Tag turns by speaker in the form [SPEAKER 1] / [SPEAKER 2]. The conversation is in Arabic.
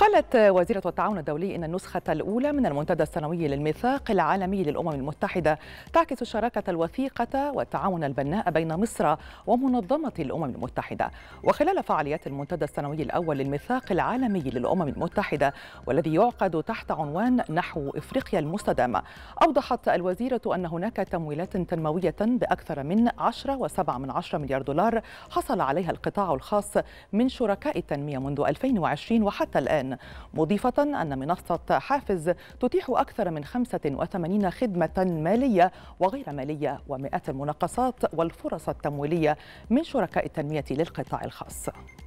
[SPEAKER 1] قالت وزيرة التعاون الدولي إن النسخة الأولى من المنتدى السنوي للميثاق العالمي للأمم المتحدة تعكس الشراكة الوثيقة والتعاون البناء بين مصر ومنظمة الأمم المتحدة وخلال فعاليات المنتدى السنوي الأول للميثاق العالمي للأمم المتحدة والذي يعقد تحت عنوان نحو إفريقيا المستدامة أوضحت الوزيرة أن هناك تمويلات تنموية بأكثر من 10.7 من مليار دولار حصل عليها القطاع الخاص من شركاء التنمية منذ 2020 وحتى الآن مضيفة أن منصة حافز تتيح أكثر من 85 خدمة مالية وغير مالية ومئات المناقصات والفرص التمويلية من شركاء التنمية للقطاع الخاص